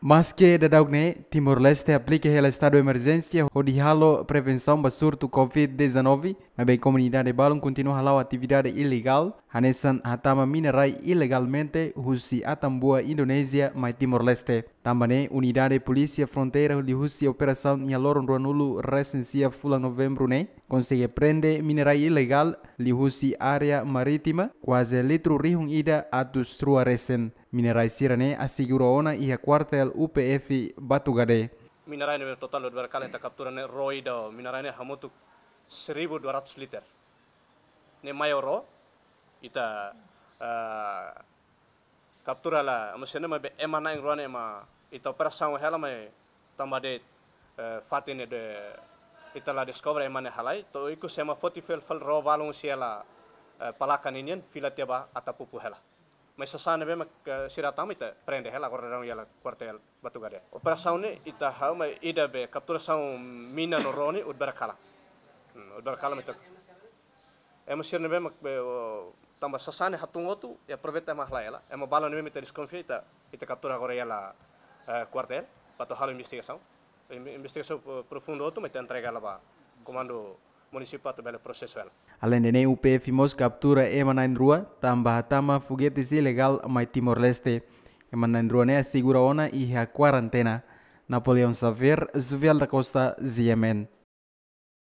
Maske que da Timor-Leste aplica o estado emergencia emergência onde halo prevenção do surto Covid-19, mas bem comunidade balão continua a atividade ilegal, hanesan hatama minerai ilegalmente husi atambua Indonesia mas Timor-Leste. Também unidade polícia fronteira de husi operação em Aloron Ruanulu recensia fula novembro, né? Konsege prende minerai ilegal li husi maritima marítima, quase litro rihun ida atus trua resen. Minerai sirane aseguró ona iha kuartel UPF Batugade. Minerai ini total kali vercal en ini ne roido, minerai ini hamutuk 1200 liter. Ne mayoro ita uh, eh, captura la musene ma be emana en ruane ma ita operação hela ma tambade uh, fatine de eh, itala discover e mane halai to iku sema foti fel fel ro balung siela eh, palakan inian fila tiaba pupu hela mai sasane be mak eh, siratam ita prende hela kor rang yala kwartel batu gade operasaun ne ita hau mai ida be kaptura saun mina noroni roni udbar kala hmm, udbar kala mita emasir ne be mak be tamba sasane hatung otu ya proveta ma hala yala ema balon ne mita disconfia ita ita kaptura kor yala eh, kwartel batu halu investigasaun investigação eh, profunda também tem entrega lá comando municipal do processo Além de NUP, FIMOS captura Emanandrua, é tamba tama foguetes ilegal mai Timor-Leste. Emanandrua é ne né? segura ona e a quarentena. Napoleão Xavier, Zuvial da Costa, Ziemen.